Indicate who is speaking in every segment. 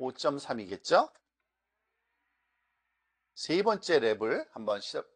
Speaker 1: 5.3이겠죠? 세 번째 랩을 한번 시작.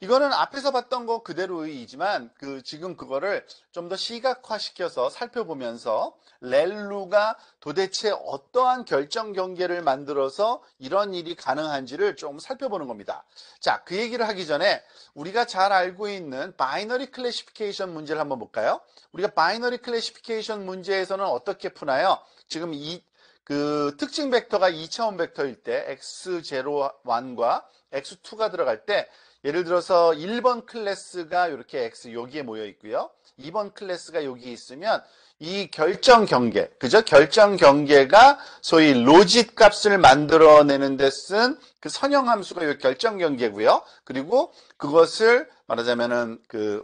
Speaker 1: 이거는 앞에서 봤던 거 그대로이지만 그 지금 그거를 좀 더 시각화시켜서 살펴보면서 렐루가 도대체 어떠한 결정 경계를 만들어서 이런 일이 가능한지를 좀 살펴보는 겁니다. 자, 그 얘기를 하기 전에 우리가 잘 알고 있는 바이너리 클래시피케이션 문제를 한번 볼까요? 우리가 바이너리 클래시피케이션 문제에서는 어떻게 푸나요? 지금 이그 특징 벡터가 2차원 벡터일 때 x01과 x2가 들어갈 때 예를 들어서 1번 클래스가 이렇게 x 여기에 모여 있고요. 2번 클래스가 여기 있으면 이 결정 경계, 그죠? 결정 경계가 소위 로짓 값을 만들어내는 데 쓴 그 선형 함수가 이 결정 경계고요. 그리고 그것을 말하자면은 그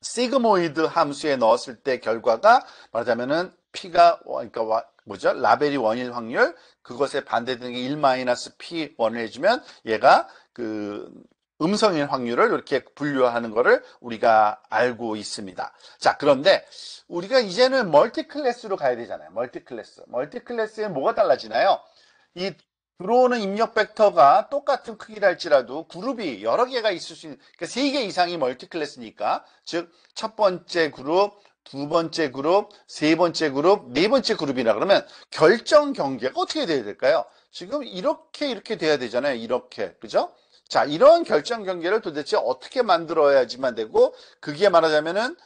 Speaker 1: 시그모이드 함수에 넣었을 때 결과가 말하자면은 P가 그러니까 뭐죠? 라벨이 원인 확률 그것에 반대되는 게 1-P 원을 해주면 얘가 그 음성인 확률을 이렇게 분류하는 것을 우리가 알고 있습니다. 자, 그런데 우리가 이제는 멀티클래스로 가야 되잖아요. 멀티클래스. 멀티클래스에 뭐가 달라지나요? 이 들어오는 입력 벡터가 똑같은 크기랄지라도 그룹이 여러 개가 있을 수 있는, 그러니까 세개 이상이 멀티클래스니까, 즉, 첫 번째 그룹, 두 번째 그룹, 세 번째 그룹, 네 번째 그룹이라 그러면 결정 경계가 어떻게 돼야 될까요? 지금 이렇게 이렇게 돼야 되잖아요. 이렇게. 그죠? 자, 이런 결정 경계를 도대체 어떻게 만들어야지만 되고 그게 말하자면은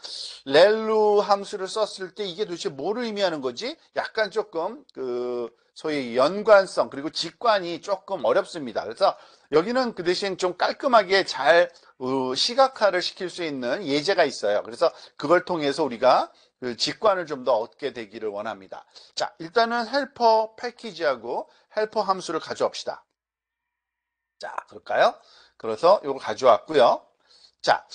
Speaker 1: 렐루 함수를 썼을 때 이게 도대체 뭐를 의미하는 거지? 약간 조금 그 소위 연관성 그리고 직관이 조금 어렵습니다. 그래서 여기는 그 대신 좀 깔끔하게 잘 어, 시각화를 시킬 수 있는 예제가 있어요. 그래서 그걸 통해서 우리가 그 직관을 좀 더 얻게 되기를 원합니다. 자, 일단은 헬퍼 패키지하고 헬퍼 함수를 가져옵시다. 자, 그럴까요? 그래서 이걸 가져왔고요. 자,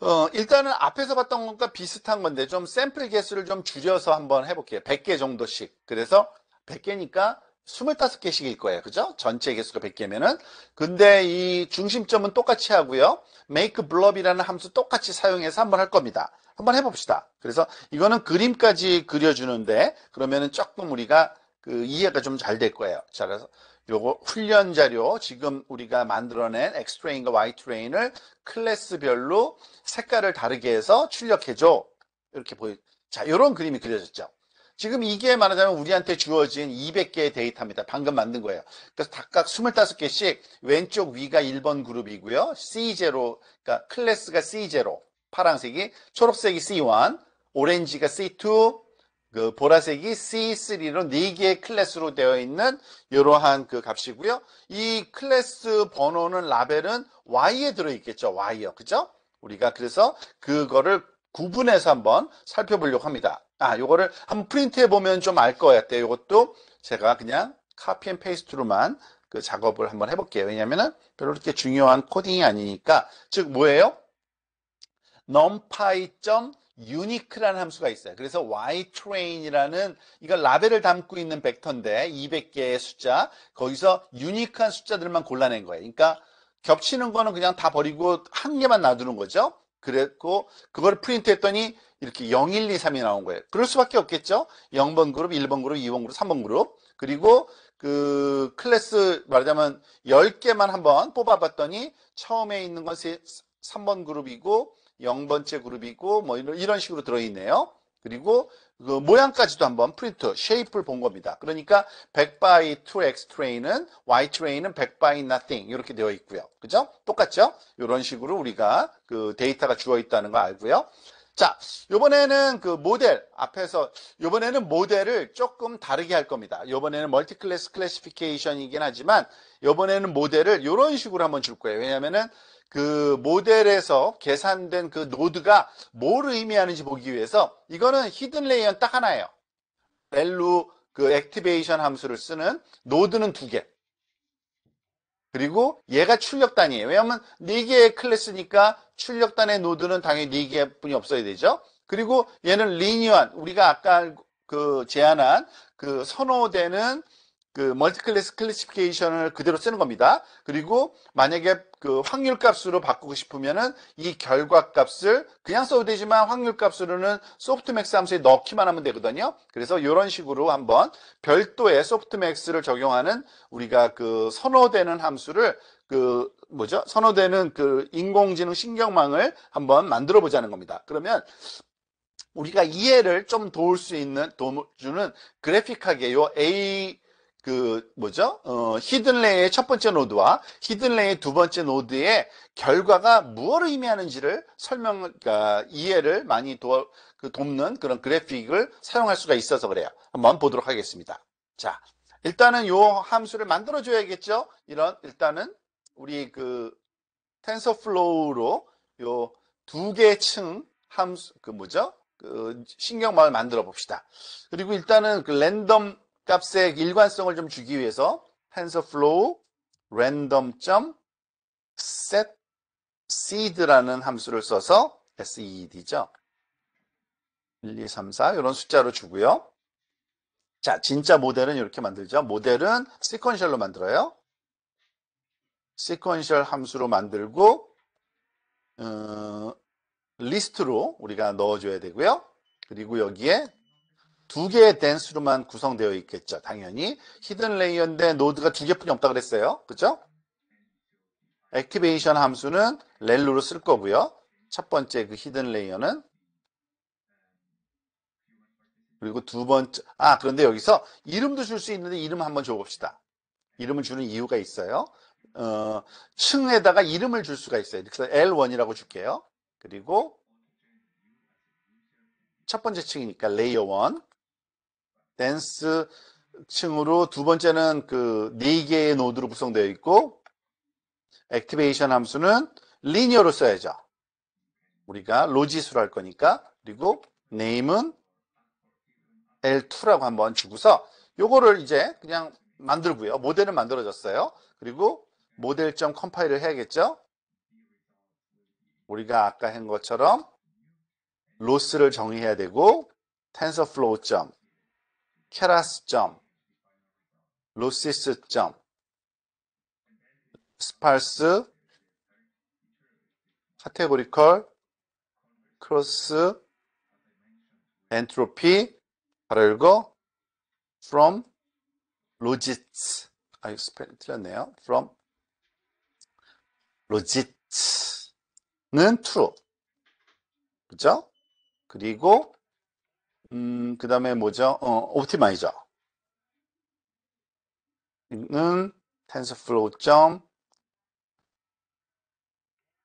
Speaker 1: 어, 일단은 앞에서 봤던 것과 비슷한 건데 좀 샘플 개수를 좀 줄여서 한번 해볼게요. 100개 정도씩. 그래서 100개니까 25개씩일 거예요. 그죠? 전체 개수가 100개면은. 근데 이 중심점은 똑같이 하고요. make blob이라는 함수 똑같이 사용해서 한번 할 겁니다. 한번 해봅시다. 그래서 이거는 그림까지 그려주는데 그러면은 조금 우리가 그 이해가 좀 잘 될 거예요. 자, 그래서 요거 훈련 자료 지금 우리가 만들어낸 X 트레인과 Y 트레인을 클래스별로 색깔을 다르게 해서 출력해줘. 이렇게 보여. 자, 요런 그림이 그려졌죠. 지금 이게 말하자면 우리한테 주어진 200개의 데이터입니다. 방금 만든 거예요. 그래서 각각 25개씩 왼쪽 위가 1번 그룹이고요. C0, 그러니까 클래스가 C0, 파란색이, 초록색이 C1, 오렌지가 C2, 그 보라색이 C3로 4개의 클래스로 되어 있는 이러한 그 값이고요. 이 클래스 번호는 라벨은 Y에 들어있겠죠. Y요. 그죠? 우리가 그래서 그거를 구분해서 한번 살펴보려고 합니다. 아, 요거를 한번 프린트해 보면 좀알것 같아요. 요것도 제가 그냥 카피 앤 페이스트로만 그 작업을 한번 해볼게요. 왜냐면은 별로 그렇게 중요한 코딩이 아니니까. 즉, 뭐예요? numpy.unique라는 함수가 있어요. 그래서 ytrain이라는 이걸 라벨을 담고 있는 벡터인데 200개의 숫자 거기서 유니크한 숫자들만 골라낸 거예요. 그러니까 겹치는 거는 그냥 다 버리고 한 개만 놔두는 거죠. 그랬고 그걸 프린트했더니 이렇게 0, 1, 2, 3이 나온 거예요. 그럴 수밖에 없겠죠. 0번 그룹, 1번 그룹, 2번 그룹, 3번 그룹. 그리고 그 클래스 말하자면 10개만 한번 뽑아봤더니 처음에 있는 것이 3번 그룹이고 0번째 그룹이고 뭐 이런 식으로 들어있네요. 그리고 그 모양까지도 한번 프린트, 쉐입을 본 겁니다. 그러니까 100 by 2x 트레인은 y 트레인은 100 by nothing 이렇게 되어 있고요. 그죠? 똑같죠? 이런 식으로 우리가 그 데이터가 주어 있다는 거 알고요. 자, 요번에는 그 모델 앞에서 요번에는 모델을 조금 다르게 할 겁니다. 요번에는 멀티 클래스 클래시피케이션이긴 하지만 요번에는 모델을 이런 식으로 한번 줄 거예요. 왜냐면은 하그 모델에서 계산된 그 노드가 뭘 의미하는지 보기 위해서 이거는 히든 레이어딱 하나예요. 밸루그 액티베이션 함수를 쓰는 노드는 두 개. 그리고 얘가 출력단이에요. 왜냐하면 네 개의 클래스니까 출력단의 노드는 당연히 네 개뿐이 없어야 되죠. 그리고 얘는 리니어한 우리가 아까 그 제안한 그 선호되는 그 멀티클래스 클래시피케이션을 그대로 쓰는 겁니다. 그리고 만약에 그 확률 값으로 바꾸고 싶으면은 이 결과 값을 그냥 써도 되지만 확률 값으로는 소프트맥스 함수에 넣기만 하면 되거든요. 그래서 이런 식으로 한번 별도의 소프트맥스를 적용하는 우리가 그 선호되는 함수를 그 뭐죠? 선호되는 그 인공지능 신경망을 한번 만들어 보자는 겁니다. 그러면 우리가 이해를 좀 도울 수 있는 도움을 주는 그래픽하게 요 A 뭐죠? 어, 히든레이의 첫 번째 노드와 히든레이의 두 번째 노드의 결과가 무엇을 의미하는지를 설명, 그러니까 이해를 많이 도그 돕는 그런 그래픽을 사용할 수가 있어서 그래요. 한번 보도록 하겠습니다. 자, 일단은 요 함수를 만들어 줘야겠죠. 이런 일단은 우리 그 텐서플로우로 요 두 개의 층 함수 그 뭐죠? 그 신경망을 만들어 봅시다. 그리고 일단은 그 랜덤 값의 일관성을 좀 주기 위해서 TensorFlow random.set seed라는 함수를 써서 seed죠. 1, 2, 3, 4 이런 숫자로 주고요. 자, 진짜 모델은 이렇게 만들죠. 모델은 시퀀셜로 만들어요. 시퀀셜 함수로 만들고 어, 리스트로 우리가 넣어줘야 되고요. 그리고 여기에 두 개의 댄스로만 구성되어 있겠죠. 당연히 히든 레이어인데 노드가 두 개뿐이 없다 그랬어요. 그죠? 액티베이션 함수는 렐로로 쓸 거고요. 첫 번째 그 히든 레이어는 그리고 두 번째 아 그런데 여기서 이름도 줄 수 있는데 이름 한번 줘봅시다. 이름을 주는 이유가 있어요. 어, 층에다가 이름을 줄 수가 있어요. 그래서 L1이라고 줄게요. 그리고 첫 번째 층이니까 레이어 1 댄스 층으로 두 번째는 그 네 개의 노드로 구성되어 있고 액티베이션 함수는 리니어로 써야죠. 우리가 로지수로 할 거니까 그리고 네임은 L2라고 한번 주고서 요거를 이제 그냥 만들고요. 모델은 만들어졌어요. 그리고 모델점 컴파일을 해야겠죠. 우리가 아까 한 것처럼 로스를 정의해야 되고 텐서플로우 점 케라스 점, 로시스 점, 스팔스, 카테고리컬, 크로스, 엔트로피, 바로 읽어, from, l o g i 아, 이거 스펠 틀렸네요. from, l o g 는 true. 그죠? 그리고 음, 그 다음에 뭐죠? 어, 옵티마이저. 는 텐서플로우 점,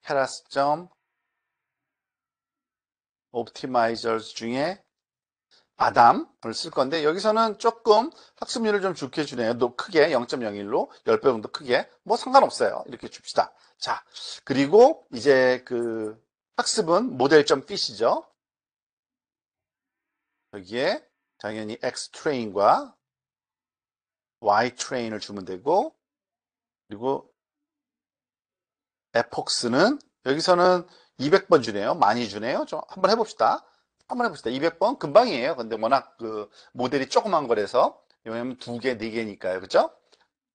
Speaker 1: 헤라스 점, 옵티마이저즈 중에 아담을 쓸 건데 여기서는 조금 학습률을 좀 좋게 주네요. 또 크게 0.01로 10배 정도 크게 뭐 상관없어요. 이렇게 줍시다. 자 그리고 이제 그 학습은 모델 점 핏이죠. 여기에 당연히 X 트레인과 Y 트레인을 주면 되고 그리고 에폭스는 여기서는 200번 주네요. 많이 주네요. 좀 한번 해봅시다. 한번 해봅시다. 200번 금방이에요. 근데 워낙 그 모델이 조그만 거라서 왜냐면 두 개, 네 개니까요. 그죠?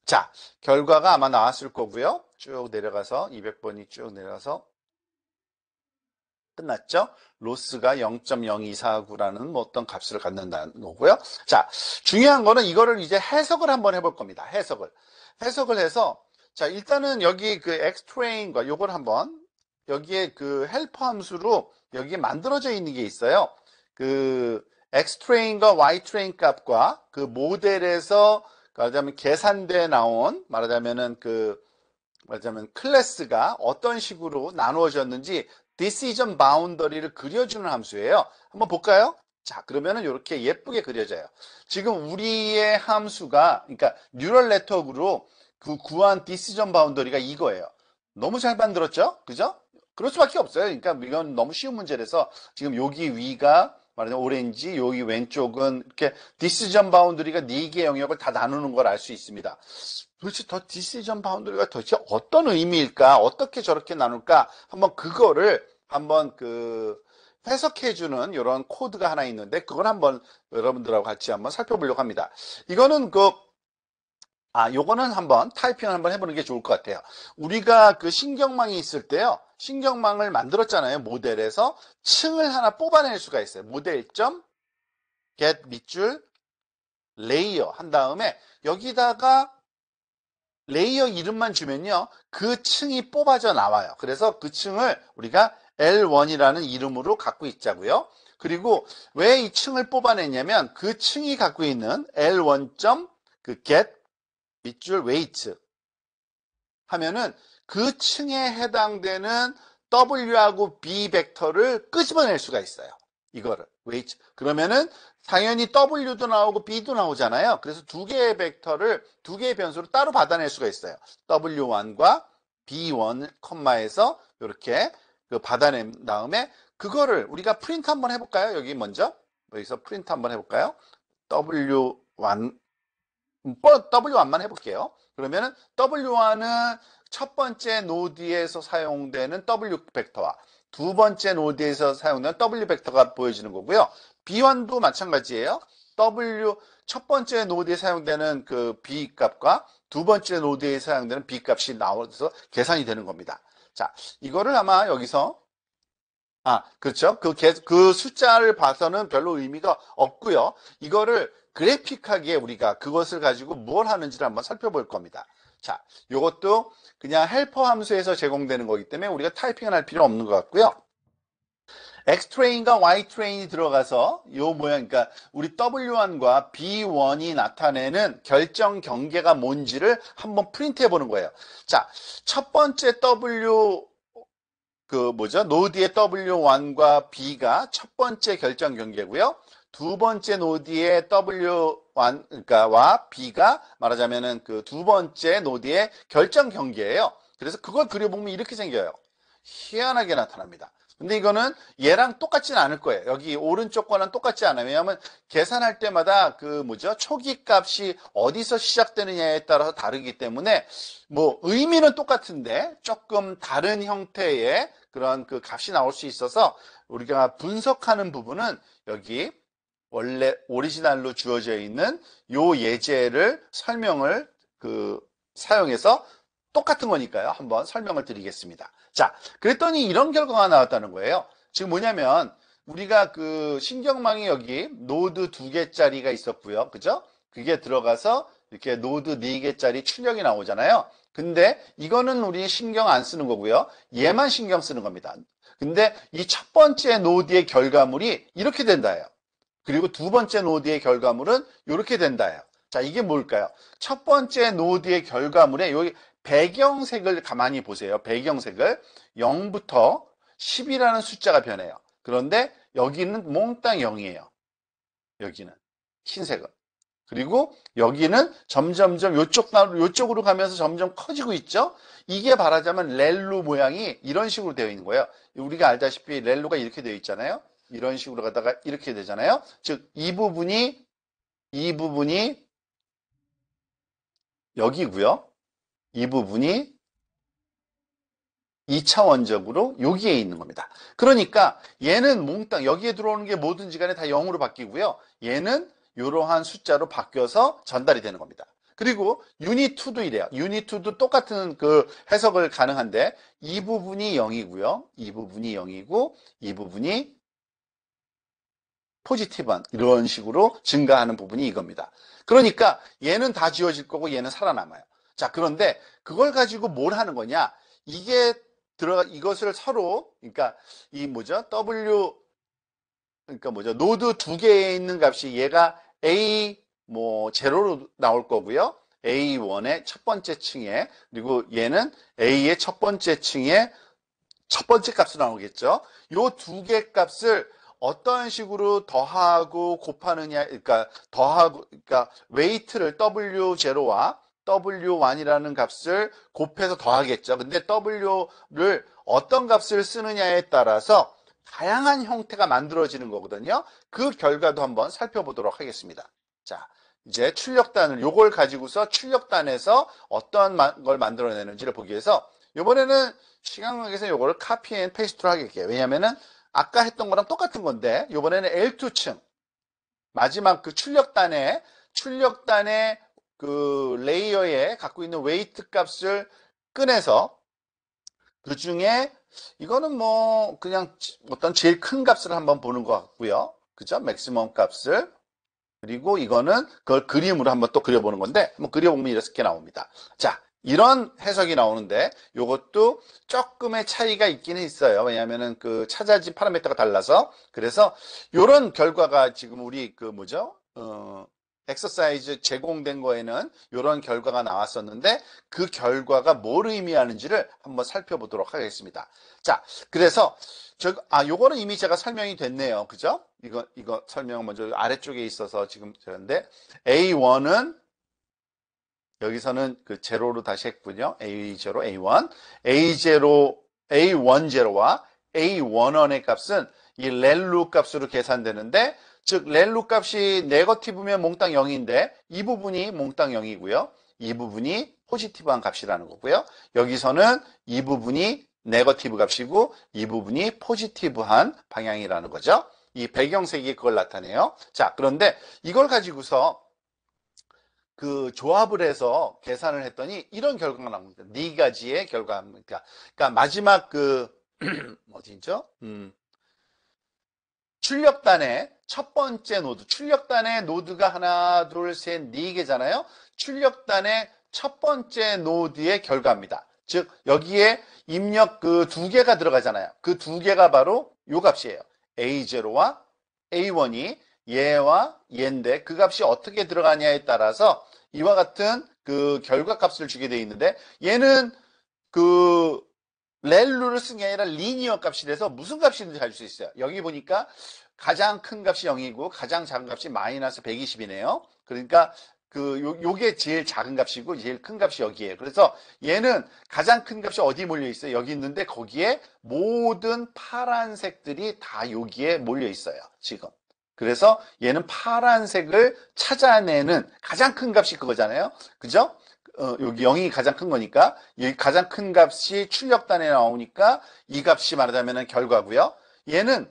Speaker 1: 자, 결과가 아마 나왔을 거고요. 쭉 내려가서 200번이 쭉 내려가서 끝났죠? 로스가 0.0249라는 뭐 어떤 값을 갖는다는 거고요. 자, 중요한 거는 이거를 이제 해석을 한번 해볼 겁니다. 해석을. 해석을 해서, 자, 일단은 여기 그 extrain과 요걸 한번, 여기에 그 헬퍼 함수로 여기에 만들어져 있는 게 있어요. 그 extrain과 ytrain 값과 그 모델에서 그 말하자면 계산돼 나온 말하자면은 그 말하자면 클래스가 어떤 식으로 나누어졌는지 decision boundary를 그려주는 함수예요. 한번 볼까요? 자, 그러면은 이렇게 예쁘게 그려져요. 지금 우리의 함수가, 그러니까 뉴럴 네트워크로 그 구한 decision boundary가 이거예요. 너무 잘 만들었죠? 그죠? 그럴 수밖에 없어요. 그러니까 이건 너무 쉬운 문제라서 지금 여기 위가 말하자면 오렌지, 여기 왼쪽은 이렇게 디스전 바운드리가 네 개 영역을 다 나누는 걸 알 수 있습니다. 도대체 더 디시전 바운드리가 도대체 어떤 의미일까? 어떻게 저렇게 나눌까? 한번 그거를 한번 그 해석해주는 이런 코드가 하나 있는데 그걸 한번 여러분들하고 같이 한번 살펴보려고 합니다. 이거는 그 아, 요거는 한번 타이핑을 한번 해보는 게 좋을 것 같아요. 우리가 그 신경망이 있을 때요. 신경망을 만들었잖아요. 모델에서 층을 하나 뽑아낼 수가 있어요. 모델 점 get 밑줄 레이어 한 다음에 여기다가 레이어 이름만 주면요. 그 층이 뽑아져 나와요. 그래서 그 층을 우리가 L1이라는 이름으로 갖고 있자고요. 그리고 왜 이 층을 뽑아내냐면 그 층이 갖고 있는 L1. 그 get 밑줄 weight 하면은 그 층에 해당되는 W하고 B 벡터를 끄집어낼 수가 있어요. 이거를 weight. 그러면은 당연히 W도 나오고 B도 나오잖아요. 그래서 두 개의 벡터를 두 개의 변수로 따로 받아낼 수가 있어요. W1과 B1, 컴마에서 이렇게 그 받아낸 다음에 그거를 우리가 프린트 한번 해볼까요? 여기 먼저 여기서 프린트 한번 해볼까요? W1 뭐, W1만 해볼게요. 그러면은 W1은 첫 번째 노드에서 사용되는 W 벡터와 두 번째 노드에서 사용되는 W 벡터가 보여지는 거고요. b 1도 마찬가지예요. W 첫 번째 노드에 사용되는 그 B 값과 두 번째 노드에 사용되는 B 값이 나와서 계산이 되는 겁니다. 자, 이거를 아마 여기서 아, 그렇죠. 그, 개, 그 숫자를 봐서는 별로 의미가 없고요. 이거를 그래픽하게 우리가 그것을 가지고 뭘 하는지를 한번 살펴볼 겁니다. 자, 이것도 그냥 헬퍼 함수에서 제공되는 거기 때문에 우리가 타이핑을 할 필요는 없는 것 같고요. X 트레인과 Y 트레인이 들어가서 이 모양 그러니까 우리 W1과 B1이 나타내는 결정 경계가 뭔지를 한번 프린트해 보는 거예요. 자, 첫 번째 W 그 뭐죠? 노드의 W1과 B가 첫 번째 결정 경계고요. 두 번째 노드의 W1 그러니까 와 B가 말하자면은 그 두 번째 노드의 결정 경계예요. 그래서 그걸 그려보면 이렇게 생겨요. 희한하게 나타납니다. 근데 이거는 얘랑 똑같진 않을 거예요. 여기 오른쪽 과는 똑같지 않아요. 왜냐하면 계산할 때마다 그 뭐죠? 초기 값이 어디서 시작되느냐에 따라서 다르기 때문에 뭐 의미는 똑같은데 조금 다른 형태의 그런 그 값이 나올 수 있어서 우리가 분석하는 부분은 여기 원래 오리지널로 주어져 있는 요 예제를 설명을 그 사용해서 똑같은 거니까요. 한번 설명을 드리겠습니다. 자, 그랬더니 이런 결과가 나왔다는 거예요. 지금 뭐냐면 우리가 그 신경망이 여기 노드 두 개짜리가 있었고요. 그죠? 그게 들어가서 이렇게 노드 네 개짜리 출력이 나오잖아요. 근데 이거는 우리 신경 안 쓰는 거고요. 얘만 신경 쓰는 겁니다. 근데 이 첫 번째 노드의 결과물이 이렇게 된다예요. 그리고 두 번째 노드의 결과물은 이렇게 된다예요. 자, 이게 뭘까요? 첫 번째 노드의 결과물에 여기 배경색을 가만히 보세요. 배경색을 0부터 10이라는 숫자가 변해요. 그런데 여기는 몽땅 0이에요. 여기는 흰색은. 그리고 여기는 점점점 이쪽, 이쪽으로 가면서 점점 커지고 있죠? 이게 바라자면 렐루 모양이 이런 식으로 되어 있는 거예요. 우리가 알다시피 렐루가 이렇게 되어 있잖아요. 이런 식으로 가다가 이렇게 되잖아요. 즉, 이 부분이, 이 부분이 여기고요. 이 부분이 2차원적으로 여기에 있는 겁니다. 그러니까 얘는 몽땅 여기에 들어오는 게모든지 간에 다 0으로 바뀌고요. 얘는 이러한 숫자로 바뀌어서 전달이 되는 겁니다. 그리고 유니투도 이래요. 유니투도 똑같은 그 해석을 가능한데 이 부분이 0이고요. 이 부분이 0이고 이 부분이 포지티브한 이런 식으로 증가하는 부분이 이겁니다. 그러니까 얘는 다 지워질 거고 얘는 살아남아요. 자, 그런데 그걸 가지고 뭘 하는 거냐? 이게 들어가 이것을 서로 그러니까 이 뭐죠? W 그러니까 뭐죠? 노드 두 개에 있는 값이 얘가 A 뭐 제로로 나올 거고요. A1의 첫 번째 층에 그리고 얘는 A의 첫 번째 층에 첫 번째 값으로 나오겠죠. 요 두 개 값을 어떤 식으로 더하고 곱하느냐, 그러니까 더하고, 그러니까 웨이트를 W0와 W1이라는 값을 곱해서 더하겠죠. 근데 W를 어떤 값을 쓰느냐에 따라서 다양한 형태가 만들어지는 거거든요. 그 결과도 한번 살펴보도록 하겠습니다. 자, 이제 출력단을 요걸 가지고서 출력단에서 어떤 걸 만들어내는지를 보기 위해서 이번에는 시간 관계상서거를 카피 앤 페이스트로 하겠게요. 왜냐면은 아까 했던 거랑 똑같은 건데 이번에는 L2층 마지막 그 출력단에 출력단에 그 레이어에 갖고 있는 웨이트 값을 꺼내서 그 중에 이거는 뭐 그냥 어떤 제일 큰 값을 한번 보는 것 같고요. 그죠? 맥시멈 값을 그리고 이거는 그걸 그림으로 한번 또 그려보는 건데 한번 그려보면 이렇게 나옵니다. 자, 이런 해석이 나오는데 이것도 조금의 차이가 있기는 있어요. 왜냐하면은 그 찾아진 파라미터가 달라서 그래서 이런 결과가 지금 우리 그 뭐죠? 어, 엑서사이즈 제공된 거에는 이런 결과가 나왔었는데 그 결과가 뭘 의미하는지를 한번 살펴보도록 하겠습니다. 자, 그래서 저, 아, 요거는 이미 제가 설명이 됐네요. 그죠? 이거, 이거 설명 먼저 아래쪽에 있어서 지금 저런데 A1은 여기서는 그 제로로 다시 했군요. A0, A1. A0, A10와 A11의 값은 이 렐루 값으로 계산되는데 즉 렐루 값이 네거티브면 몽땅 0인데 이 부분이 몽땅 0이고요. 이 부분이 포지티브한 값이라는 거고요. 여기서는 이 부분이 네거티브 값이고 이 부분이 포지티브한 방향이라는 거죠. 이 배경색이 그걸 나타내요. 자, 그런데 이걸 가지고서 그 조합을 해서 계산을 했더니 이런 결과가 나옵니다. 네 가지의 결과입니다. 그러니까 마지막 그 어디죠? 음. 출력단에 첫 번째 노드, 출력단의 노드가 하나, 둘, 셋, 네 개잖아요. 출력단의 첫 번째 노드의 결과입니다. 즉 여기에 입력 그 두 개가 들어가잖아요. 그 두 개가 바로 요 값이에요. A0와 A1이 얘와 얘인데 그 값이 어떻게 들어가냐에 따라서 이와 같은 그 결과 값을 주게 돼 있는데 얘는 그 렐루를 쓴 게 아니라 리니어 값이돼서 무슨 값인지 알 수 있어요. 여기 보니까 가장 큰 값이 0이고 가장 작은 값이 마이너스 120이네요. 그러니까 그 요, 요게 제일 작은 값이고 제일 큰 값이 여기에요. 그래서 얘는 가장 큰 값이 어디 몰려 있어요? 여기 있는데 거기에 모든 파란색들이 다 여기에 몰려 있어요. 지금. 그래서 얘는 파란색을 찾아내는 가장 큰 값이 그거잖아요. 그죠? 어, 여기 0이 가장 큰 거니까 여기 가장 큰 값이 출력단에 나오니까 이 값이 말하자면 결과고요. 얘는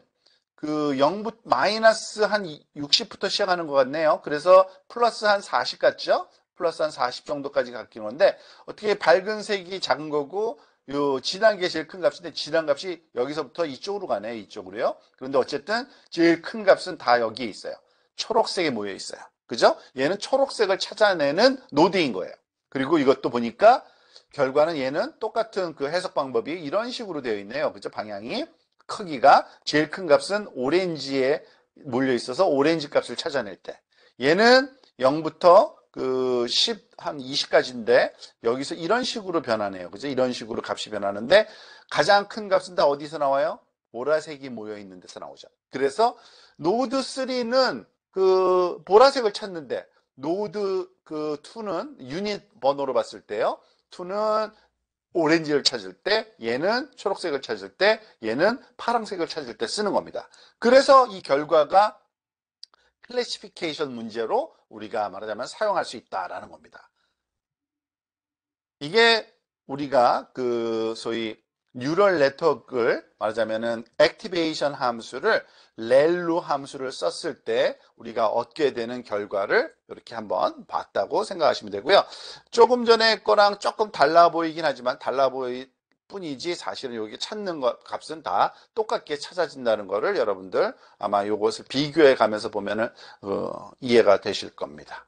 Speaker 1: 그 0부 터 마이너스 한 60부터 시작하는 것 같네요. 그래서 플러스 한 40 같죠? 플러스 한 40 정도까지 바긴는 건데 어떻게 밝은 색이 작은 거고 요 진한 게 제일 큰 값인데 진한 값이 여기서부터 이쪽으로 가네 이쪽으로요. 그런데 어쨌든 제일 큰 값은 다 여기에 있어요. 초록색에 모여 있어요. 그죠? 얘는 초록색을 찾아내는 노드인 거예요. 그리고 이것도 보니까 결과는 얘는 똑같은 그 해석 방법이 이런 식으로 되어 있네요. 그죠? 방향이 크기가 제일 큰 값은 오렌지에 몰려 있어서 오렌지 값을 찾아낼 때 얘는 0부터 그 10, 한 20까지인데 여기서 이런 식으로 변하네요. 그죠? 이런 식으로 값이 변하는데 가장 큰 값은 다 어디서 나와요? 보라색이 모여 있는 데서 나오죠. 그래서 노드 3는 그 보라색을 찾는데 노드 그 2는 유닛 번호로 봤을 때요. 2는 오렌지를 찾을 때, 얘는 초록색을 찾을 때, 얘는 파란색을 찾을 때 쓰는 겁니다. 그래서 이 결과가 클래시피케이션 문제로 우리가 말하자면 사용할 수 있다라는 겁니다. 이게 우리가 그 소위 뉴럴 네트워크를 말하자면은 액티베이션 함수를 렐루 함수를 썼을 때 우리가 얻게 되는 결과를 이렇게 한번 봤다고 생각하시면 되고요. 조금 전에 거랑 조금 달라 보이긴 하지만 달라 보이 뿐이지 사실은 여기 찾는 것, 값은 다 똑같게 찾아진다는 것을 여러분들 아마 이것을 비교해 가면서 보면은 어, 이해가 되실 겁니다.